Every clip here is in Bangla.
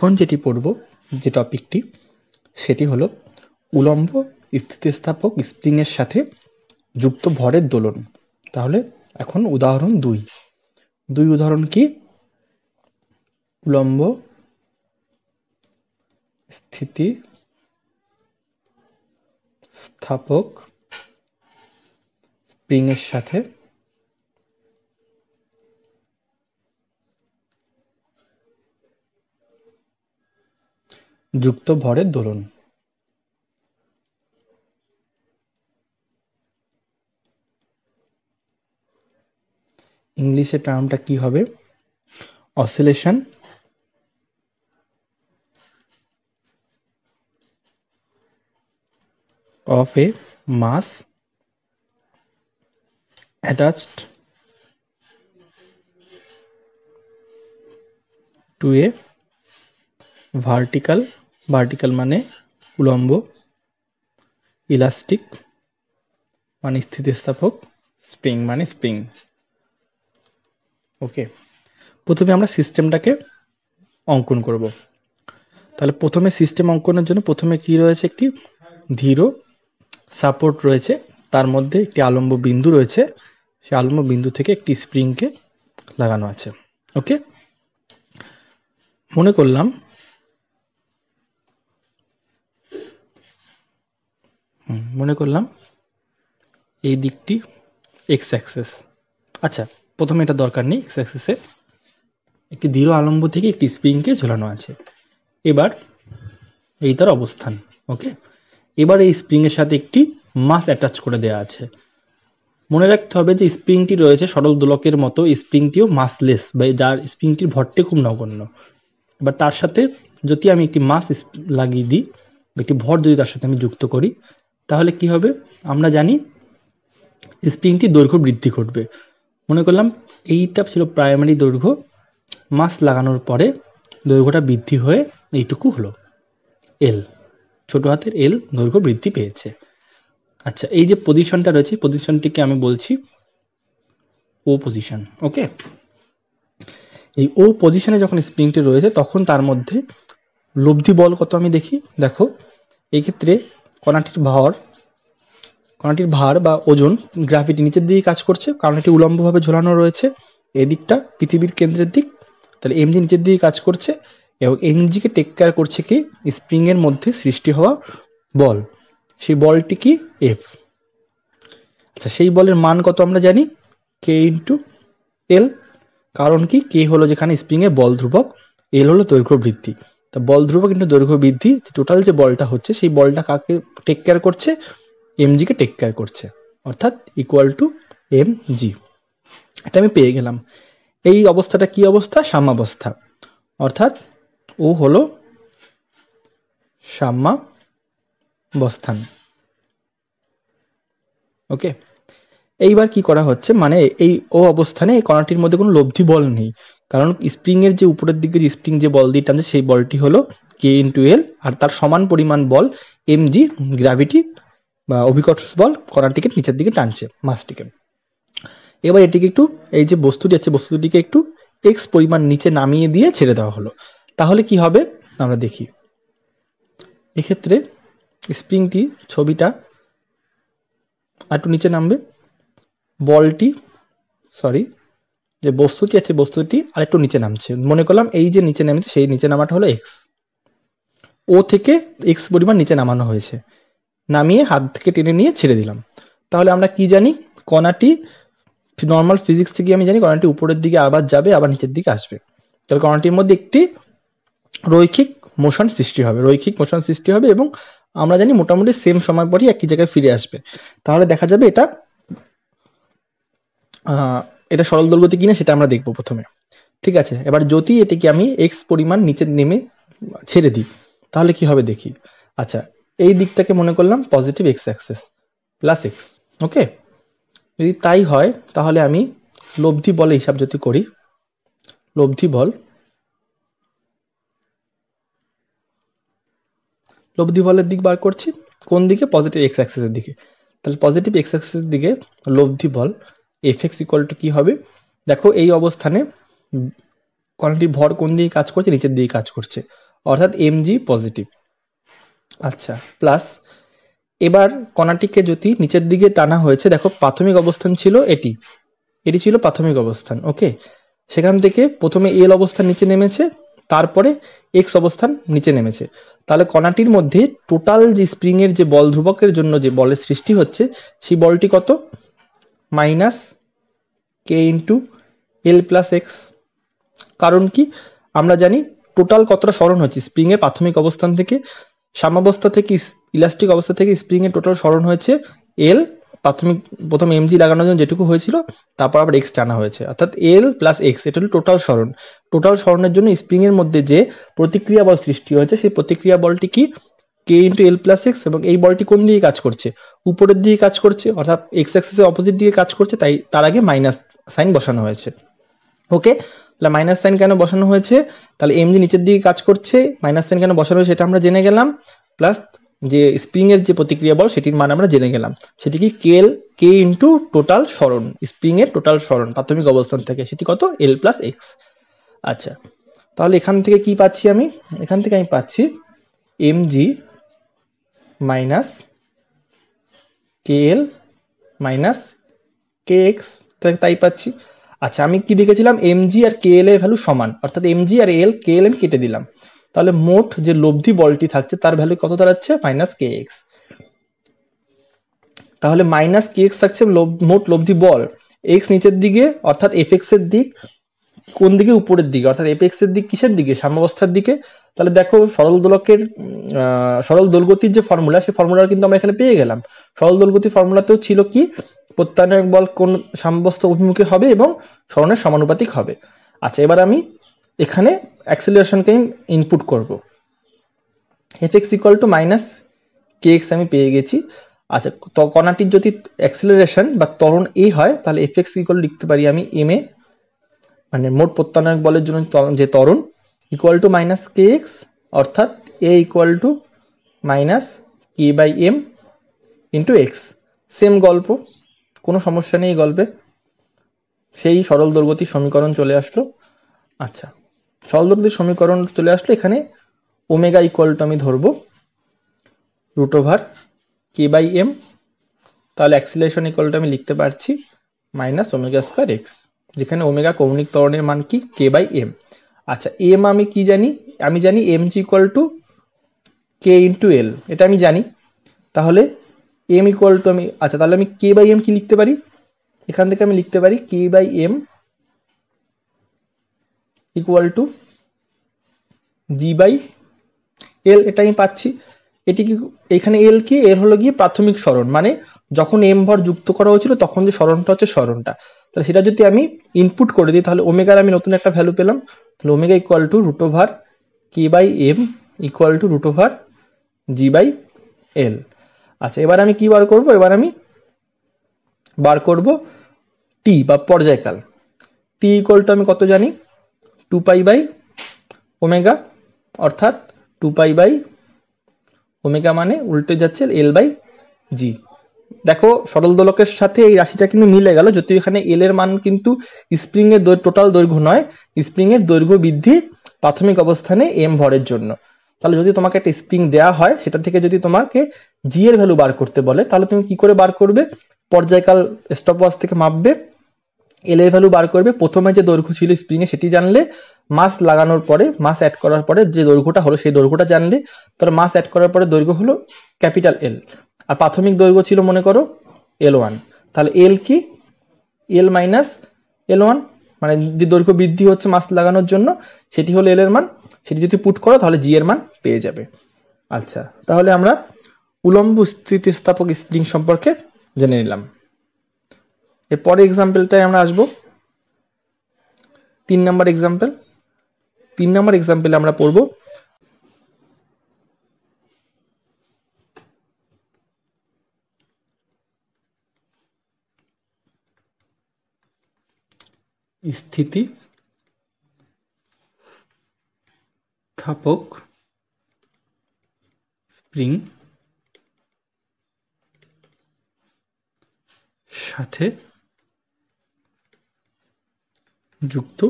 এখন যেটি পড়ব যে টপিকটি সেটি হলো উলম্ব স্থিতিস্থাপক স্প্রিংয়ের সাথে যুক্ত ভরের দোলন তাহলে এখন উদাহরণ দুই দুই উদাহরণ কি উলম্ব স্থিতি স্থাপক স্প্রিংয়ের সাথে যুক্ত ভরের ধরন ইংলিশে টার্মটা কি হবে oscillation of a mass attached to a vertical vertical মানে উলম্ব ইলাস্টিক মানে স্থিতিস্থাপক স্প্রিং মানে স্প্রিং ওকে প্রথমে আমরা সিস্টেমটাকে অঙ্কন করব তাহলে প্রথমে সিস্টেম অঙ্কনের জন্য প্রথমে কি রয়েছে একটি ধীর সাপোর্ট রয়েছে তার মধ্যে একটি আলম্ব বিন্দু রয়েছে সেই আলম্ব বিন্দু থেকে একটি স্প্রিংকে লাগানো আছে ওকে মনে করলাম মনে করলাম এই দিকটি এক্স অ্যাক্সেস আচ্ছা প্রথমে এটা দরকার নেই এক্স অ্যাক্সেসে একটি দৃঢ় আলম্ব থেকে একটি স্প্রিংকে ঝোলানো আছে এবার এই তার অবস্থান ওকে এবার এই স্প্রিংয়ের সাথে একটি মাস অ্যাটাচ করে দেওয়া আছে মনে রাখতে হবে যে স্প্রিংটি রয়েছে সরল দোলকের মতো স্প্রিংটিও মাসলেস বা যার স্প্রিংটির ভরটি খুব নগণ্য এবার তার সাথে যদি আমি একটি মাস লাগিয়ে দিই একটি ভর যদি তার সাথে আমি যুক্ত করি তাহলে কি হবে আমরা জানি স্প্রিংটি দৈর্ঘ্য বৃদ্ধি ঘটবে মনে করলাম এইটা ছিল প্রাইমারি দৈর্ঘ্য মাস লাগানোর পরে দৈর্ঘ্যটা বৃদ্ধি হয়ে এইটুকু হলো এল ছোট হাতের এল দৈর্ঘ্য বৃদ্ধি পেয়েছে আচ্ছা এই যে পজিশনটা রয়েছে পজিশনটিকে আমি বলছি ও পজিশন ওকে এই ও পজিশনে যখন স্প্রিংটি রয়েছে তখন তার মধ্যে লব্ধি বল কত আমি দেখি দেখো এক্ষেত্রে কণাটির ভর কণাটির ভার বা ওজন গ্রাফিটি নিচের দিকে কাজ করছে কণাটি উলম্বভাবে ঝোলানো রয়েছে এদিকটা দিকটা পৃথিবীর কেন্দ্রের দিক তাহলে এমজি নিচের দিকে কাজ করছে এবং এমজিকে টেক কেয়ার করছে কি স্প্রিংয়ের মধ্যে সৃষ্টি হওয়া বল সেই বলটি কি এফ আচ্ছা সেই বলের মান কত আমরা জানি কে ইন্টু এল কারণ কি কে হলো যেখানে স্প্রিংয়ে বল ধ্রুবক এল হলো দৈর্ঘ্য বৃদ্ধি তা বল ধ্রুব কিন্তু দৈর্ঘ্য বৃদ্ধি টোটাল যে বলটা হচ্ছে সেই বলটা কাকে টেক কেয়ার করছে কে টেক কেয়ার করছে অর্থাৎ ইকুয়াল টু এম জি এটা আমি পেয়ে গেলাম এই অবস্থাটা কি অবস্থা সাম্যাবস্থা অর্থাৎ ও হলো সাম্যাবস্থান ওকে এইবার কি করা হচ্ছে মানে এই ও অবস্থানে এই কণাটির মধ্যে কোনো লব্ধি বল নেই কারণ স্প্রিংয়ের যে উপরের দিকে যে স্প্রিং যে বল দিয়ে টানছে সেই বলটি হলো কে ইন্টু এল আর তার সমান পরিমাণ বল এম জি গ্র্যাভিটি বা অভিকর্ষ বল কণাটিকে নিচের দিকে টানছে মাছটিকে এবার এটিকে একটু এই যে বস্তুটি আছে বস্তুটিকে একটু এক্স পরিমাণ নিচে নামিয়ে দিয়ে ছেড়ে দেওয়া হলো তাহলে কি হবে আমরা দেখি এক্ষেত্রে স্প্রিংটি ছবিটা একটু নিচে নামবে বলটি সরি যে বস্তুটি আছে বস্তুটি আরেকটু নিচে নামছে মনে করলাম এই যে নিচে নামছে সেই নিচে নামাটা হলো এক্স ও থেকে এক্স পরিমাণ নিচে নামানো হয়েছে নামিয়ে হাত থেকে টেনে নিয়ে ছেড়ে দিলাম তাহলে আমরা কি জানি কণাটি নর্মাল ফিজিক্স থেকে আমি জানি কণাটি উপরের দিকে আবার যাবে আবার নিচের দিকে আসবে তাহলে কণাটির মধ্যে একটি রৈখিক মোশন সৃষ্টি হবে রৈখিক মোশন সৃষ্টি হবে এবং আমরা জানি মোটামুটি সেম সময় পরই একই জায়গায় ফিরে আসবে তাহলে দেখা যাবে এটা এটা সরল দলগতি কিনা সেটা আমরা দেখবো প্রথমে ঠিক আছে এবার যদি এটিকে আমি এক্স পরিমাণ নিচে নেমে ছেড়ে দিই তাহলে কি হবে দেখি আচ্ছা এই দিকটাকে মনে করলাম positive X axis plus X okay যদি তাই হয় তাহলে আমি লব্ধি বলে হিসাব যদি করি লব্ধি বল লব্ধি বলের দিক বার করছি কোন দিকে পজিটিভ এক্স অ্যাক্সেসের দিকে তাহলে পজিটিভ এক্স অ্যাক্সেসের দিকে লব্ধি বল এফ এক্স ইকুয়াল টু কী হবে দেখো এই অবস্থানে কণাটির ভর কোন দিকে কাজ করছে নিচের দিকে কাজ করছে অর্থাৎ এম জি পজিটিভ আচ্ছা প্লাস এবার কণাটিকে যদি নিচের দিকে টানা হয়েছে দেখো প্রাথমিক অবস্থান ছিল এটি এটি ছিল প্রাথমিক অবস্থান ওকে সেখান থেকে প্রথমে এল অবস্থান নিচে নেমেছে তারপরে এক্স অবস্থান নিচে নেমেছে তাহলে কণাটির মধ্যে টোটাল যে স্প্রিংয়ের যে বল ধ্রুবকের জন্য যে বলের সৃষ্টি হচ্ছে সেই বলটি কত minus K into L plus X কারণ কি আমরা জানি টোটাল কতটা স্মরণ হচ্ছে স্প্রিংয়ে প্রাথমিক অবস্থান থেকে সাম্যাবস্থা থেকে ইলাস্টিক অবস্থা থেকে স্প্রিংয়ে টোটাল স্মরণ হয়েছে এল প্রাথমিক প্রথম এমজি লাগানোর জন্য যেটুকু হয়েছিল তারপর আবার এক্স টানা হয়েছে অর্থাৎ এল প্লাস এক্স এটা হল টোটাল স্মরণ টোটাল স্মরণের জন্য স্প্রিংয়ের মধ্যে যে প্রতিক্রিয়া বল সৃষ্টি হয়েছে সেই প্রতিক্রিয়া বলটি কি K into L plus X এবং এই বলটি কোন দিকে কাজ করছে উপরের দিকে কাজ করছে অর্থাৎ এক্স অ্যাক্সিসের অপোজিট দিকে কাজ করছে তাই তার আগে মাইনাস সাইন বসানো হয়েছে ওকে তাহলে মাইনাস সাইন কেন বসানো হয়েছে তাহলে এম জি নিচের দিকে কাজ করছে মাইনাস সাইন কেন বসানো হয়েছে সেটা আমরা জেনে গেলাম প্লাস যে স্প্রিংয়ের যে প্রতিক্রিয়া বল সেটির মান আমরা জেনে গেলাম সেটি কি কেল কে ইন্টু টোটাল স্মরণ স্প্রিংয়ের টোটাল স্মরণ প্রাথমিক অবস্থান থেকে সেটি কত এল প্লাস এক্স আচ্ছা তাহলে এখান থেকে কি পাচ্ছি আমি এখান থেকে আমি পাচ্ছি M G minus K L minus K X তাই পাচ্ছি আচ্ছা আমি কি দেখেছিলাম জি আর কে এল ভ্যালু সমান অর্থাৎ জি আর এল কে এল আমি কেটে দিলাম তাহলে মোট যে লব্ধি বলটি থাকছে তার ভ্যালু কত দাঁড়াচ্ছে মাইনাস কে এক্স তাহলে মাইনাস কে এক্স থাকছে মোট লব্ধি বল এক্স নিচের দিকে অর্থাৎ এফ এক্স এর দিক কোন দিকে উপরের দিকে অর্থাৎ এপেক্স এর দিক কিসের দিকে সাম্যাবস্থার দিকে তাহলে দেখো সরল দোলকের সরল দোলগতির যে ফর্মুলা সেই ফর্মুলা কিন্তু আমরা এখানে পেয়ে গেলাম সরল দোলগতি ফর্মুলাতেও ছিল কি প্রত্যানয়ক বল কোন সাম্যবস্থ অভিমুখী হবে এবং সরণের সমানুপাতিক হবে আচ্ছা এবার আমি এখানে অ্যাক্সেলিয়ারেশনকে ইনপুট করব F X equal to minus K X আমি পেয়ে গেছি আচ্ছা কণাটির যদি অ্যাক্সিলারেশন বা ত্বরণ এ হয় তাহলে এফ এক্স ইকুয়াল লিখতে পারি আমি এম এ মানে মোট প্রত্যানয়ক বলের জন্য যে ত্বরণ equal to minus K X অর্থাৎ A equal to minus K by M into X same গল্প কোনো সমস্যা নেই গল্পে সেই সরল দুর্গতির সমীকরণ চলে আসলো আচ্ছা সরল দুর্গতির সমীকরণ চলে আসলো এখানে ওমেগা ইকুয়াল টু আমি ধরবো root over K by M তাহলে অ্যাক্সিলেশন টু আমি লিখতে পারছি মাইনাস ওমেগা স্কোয়ার এক্স যেখানে ওমেগা কৌণিক ত্বরণের মান কি কে বাই এম আচ্ছা এম আমি কি জানি আমি জানি M G equal to K into L এটা আমি জানি তাহলে এম ইকুয়াল টু আমি আচ্ছা তাহলে আমি কে বাই এম কি লিখতে পারি এখান থেকে আমি লিখতে পারি K by M equal to G by L এটা আমি পাচ্ছি এটি কি এখানে এল কি এল হলো গিয়ে প্রাথমিক স্মরণ মানে যখন এম ভর যুক্ত করা হয়েছিল তখন যে স্মরণটা হচ্ছে স্মরণটা তাহলে সেটা যদি আমি ইনপুট করে দিই তাহলে ওমেগার আমি নতুন একটা ভ্যালু পেলাম তাহলে omega equal to root over K by M equal to root over G by L আচ্ছা এবার আমি কি বার করব এবার আমি বার করব টি বা পর্যায়কাল টি ইকুয়াল টু আমি কত জানি টু পাই বাই ওমেগা অর্থাৎ টু পাই বাই ওমেগা মানে উল্টে যাচ্ছে এল বাই জি দেখো সরল দোলকের সাথে এই রাশিটা কিন্তু মিলে গেল যদিও এখানে এল এর মান কিন্তু স্প্রিং এর টোটাল দৈর্ঘ্য নয় স্প্রিং এর দৈর্ঘ্য বৃদ্ধি প্রাথমিক অবস্থানে এম ভরের জন্য তাহলে যদি তোমাকে একটা স্প্রিং দেওয়া হয় সেটা থেকে যদি তোমাকে জি এর ভ্যালু বার করতে বলে তাহলে তুমি কি করে বার করবে পর্যায়কাল স্টপ ওয়াচ থেকে মাপবে এল এর ভ্যালু বার করবে প্রথমে যে দৈর্ঘ্য ছিল স্প্রিংয়ে সেটি জানলে মাস লাগানোর পরে মাস অ্যাড করার পরে যে দৈর্ঘ্যটা হলো সেই দৈর্ঘ্যটা জানলে তার মাস অ্যাড করার পরে দৈর্ঘ্য হলো ক্যাপিটাল এল আর প্রাথমিক দৈর্ঘ্য ছিল মনে করো এল ওয়ান তাহলে এল কি এল মাইনাস এল ওয়ান মানে যে দৈর্ঘ্য বৃদ্ধি হচ্ছে মাস্ক লাগানোর জন্য সেটি হলো এল এর মান সেটি যদি পুট করো তাহলে জি এর মান পেয়ে যাবে আচ্ছা তাহলে আমরা উলম্ব স্থিতিস্থাপক স্প্রিং সম্পর্কে জেনে নিলাম পরে এক্সাম্পলটায় আমরা আসব তিন নম্বর এক্সাম্পল তিন নম্বর এক্সাম্পলে আমরা পড়বো স্থিতি স্থাপক স্প্রিং সাথে যুক্ত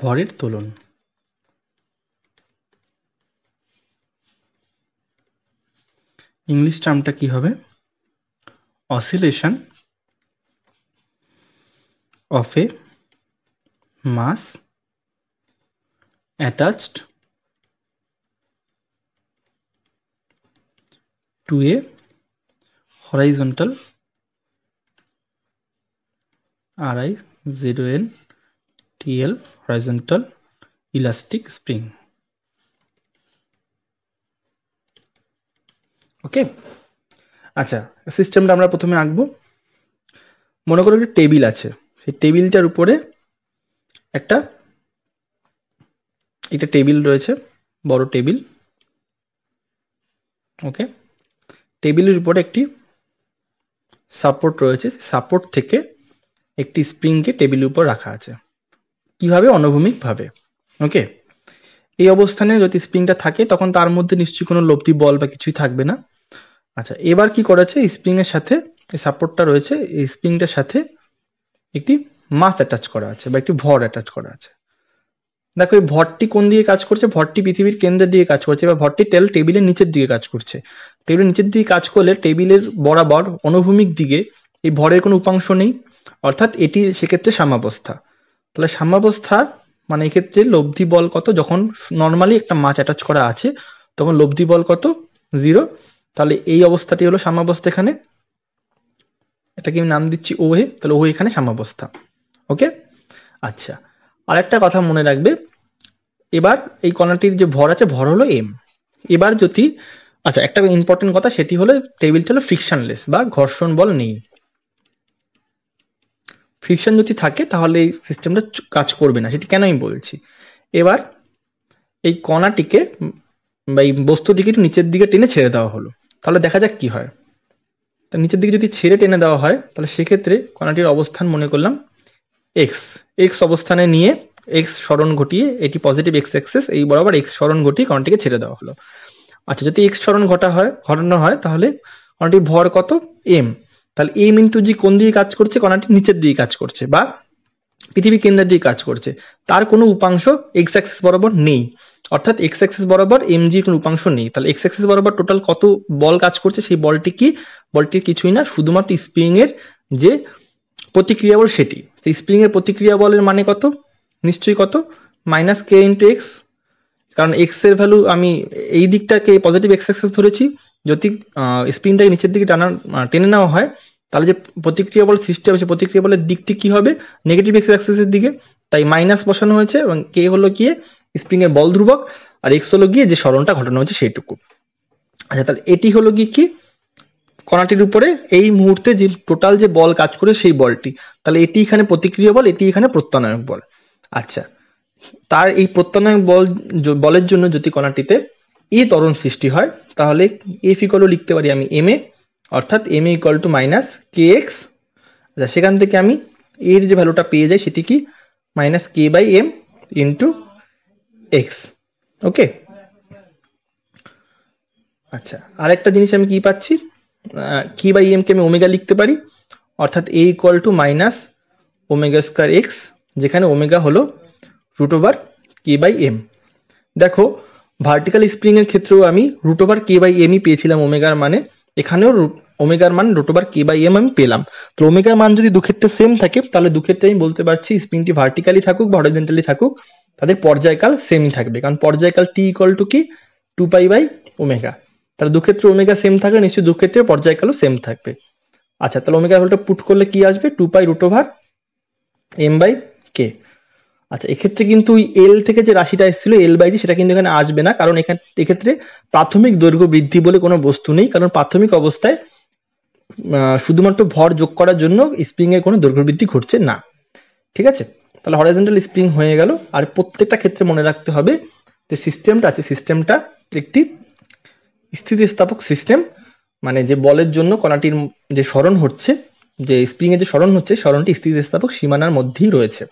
ভরের তোলন ইংলিশ টার্মটা কি হবে oscillation of a mass attached to a horizontal RI 0N TL horizontal elastic spring. Okay আচ্ছা সিস্টেমটা আমরা প্রথমে আঁকবো মনে করো একটা টেবিল আছে সেই টেবিলটার উপরে একটা একটা টেবিল রয়েছে বড় টেবিল ওকে টেবিলের উপরে একটি সাপোর্ট রয়েছে সাপোর্ট থেকে একটি স্প্রিংকে টেবিলের উপর রাখা আছে কিভাবে অনভূমিকভাবে ওকে এই অবস্থানে যদি স্প্রিংটা থাকে তখন তার মধ্যে নিশ্চয়ই কোনো লব্ধি বল বা কিছুই থাকবে না আচ্ছা এবার কি করেছে স্প্রিংয়ের সাথে সাপোর্টটা রয়েছে এই স্প্রিংটার সাথে একটি মাস অ্যাটাচ করা আছে বা একটি ভর অ্যাটাচ করা আছে দেখো এই ভরটি কোন দিকে কাজ করছে ভরটি পৃথিবীর কেন্দ্রের দিকে কাজ করছে বা ভরটি তেল টেবিলের নিচের দিকে কাজ করছে টেবিলের নিচের দিকে কাজ করলে টেবিলের বরাবর অনুভূমিক দিকে এই ভরের কোনো উপাংশ নেই অর্থাৎ এটি সেক্ষেত্রে সাম্যাবস্থা তাহলে সাম্যাবস্থা মানে এক্ষেত্রে লব্ধি বল কত যখন নর্মালি একটা মাছ অ্যাটাচ করা আছে তখন লব্ধি বল কত জিরো তাহলে এই অবস্থাটি হলো সাম্যাবস্থা এখানে এটাকে আমি নাম দিচ্ছি ওহে তাহলে ওহে এখানে সাম্যাবস্থা ওকে আচ্ছা আর একটা কথা মনে রাখবে এবার এই কণাটির যে ভর আছে ভর হলো এম এবার যদি আচ্ছা একটা ইম্পর্টেন্ট কথা সেটি হলো টেবিলটা হলো ফ্রিকশনলেস বা ঘর্ষণ বল নেই ফ্রিকশন যদি থাকে তাহলে এই সিস্টেমটা কাজ করবে না সেটি কেন আমি বলছি এবার এই কণাটিকে বা এই বস্তুটিকে একটু নিচের দিকে টেনে ছেড়ে দেওয়া হলো তাহলে দেখা যাক কি হয় তা নিচের দিকে যদি ছেড়ে টেনে দেওয়া হয় তাহলে সেক্ষেত্রে কণাটির অবস্থান মনে করলাম এক্স এক্স অবস্থানে নিয়ে এক্স স্মরণ ঘটিয়ে এটি পজিটিভ এক্স এক্সেস এই বরাবর এক্স স্মরণ ঘটিয়ে কণটিকে ছেড়ে দেওয়া হলো আচ্ছা যদি এক্স স্মরণ ঘটা হয় ঘটানো হয় তাহলে কণাটির ভর কত এম তাহলে এম ইন্টু জি কোন দিকে কাজ করছে কণাটি নিচের দিকে কাজ করছে বা পৃথিবী কেন্দ্রের দিকে কাজ করছে তার কোনো উপাংশ এক্স এক্সেস বরাবর নেই অর্থাৎ এক্স এক্সেস বরাবর এম জি কোনো উপাংশ নেই তাহলে এক্স এক্সেস বরাবর টোটাল কত বল কাজ করছে সেই বলটি কি বলটির কিছুই না শুধুমাত্র স্প্রিং এর যে প্রতিক্রিয়া বল সেটি স্প্রিং স্প্রিংয়ের প্রতিক্রিয়া বলের মানে কত নিশ্চয়ই কত মাইনাস কে ইন্টু এক্স কারণ এক্সের ভ্যালু আমি এই দিকটাকে পজিটিভ এক্স অ্যাক্সেস ধরেছি যদি স্প্রিংটাকে নিচের দিকে টানা টেনে নেওয়া হয় তাহলে যে প্রতিক্রিয়া বল সৃষ্টি হবে সে প্রতিক্রিয়া বলের দিকটি কী হবে নেগেটিভ এক্স অ্যাক্সেসের দিকে তাই মাইনাস বসানো হয়েছে এবং কে হলো গিয়ে এর বল ধ্রুবক আর এক্স হলো গিয়ে যে সরণটা ঘটানো হয়েছে সেইটুকু আচ্ছা তাহলে এটি হলো গিয়ে কি কণাটির উপরে এই মুহূর্তে যে টোটাল যে বল কাজ করে সেই বলটি তাহলে এটি এখানে প্রতিক্রিয়া বল এটি এখানে প্রত্যানায়ক বল আচ্ছা তার এই প্রত্যানায়ক বল বলের জন্য যদি কণাটিতে এ তরণ সৃষ্টি হয় তাহলে এফ ইকলও লিখতে পারি আমি এম এ অর্থাৎ M A equal to minus K X আচ্ছা সেখান থেকে আমি এর যে ভ্যালুটা পেয়ে যাই সেটি কি minus K by M into X okay আচ্ছা আরেকটা জিনিস আমি কি পাচ্ছি কি বাই কে আমি ওমেগা লিখতে পারি অর্থাৎ A equal to minus omega square X যেখানে ওমেগা হলো root over K by M দেখো ভার্টিক্যাল স্প্রিংয়ের ক্ষেত্রেও আমি রুট ওভার কে বাই এমই পেয়েছিলাম ওমেগার মানে এখানেও ওমেগার মান root over K by M আমি পেলাম তো ওমেগার মান যদি দুক্ষেত্রে সেম থাকে তাহলে দুক্ষেত্রে আমি বলতে পারছি স্প্রিংটি ভার্টিক্যালি থাকুক বা থাকুক তাদের পর্যায়কাল সেমই থাকবে কারণ পর্যায়কাল টি ইকুয়াল টু কি টু পাই বাই ওমেগা তাহলে দুক্ষেত্রে ওমেগা সেম থাকলে নিশ্চয়ই দুক্ষেত্রে পর্যায়কালও সেম থাকবে আচ্ছা তাহলে ওমেগা ভ্যালুটা পুট করলে কি আসবে two pi root over M by K আচ্ছা এক্ষেত্রে কিন্তু ওই এল থেকে যে রাশিটা এসেছিল এল বাই জি সেটা কিন্তু এখানে আসবে না কারণ এখানে এক্ষেত্রে প্রাথমিক দৈর্ঘ্য বৃদ্ধি বলে কোনো বস্তু নেই কারণ প্রাথমিক অবস্থায় শুধুমাত্র ভর যোগ করার জন্য স্প্রিং এর কোনো দৈর্ঘ্য বৃদ্ধি ঘটছে না ঠিক আছে তাহলে হরাইজেন্টাল স্প্রিং হয়ে গেল আর প্রত্যেকটা ক্ষেত্রে মনে রাখতে হবে যে সিস্টেমটা আছে সিস্টেমটা একটি স্থিতিস্থাপক সিস্টেম মানে যে বলের জন্য কণাটির যে সরণ হচ্ছে যে স্প্রিংয়ের যে সরণ হচ্ছে সরণটি স্থিতিস্থাপক সীমানার মধ্যেই রয়েছে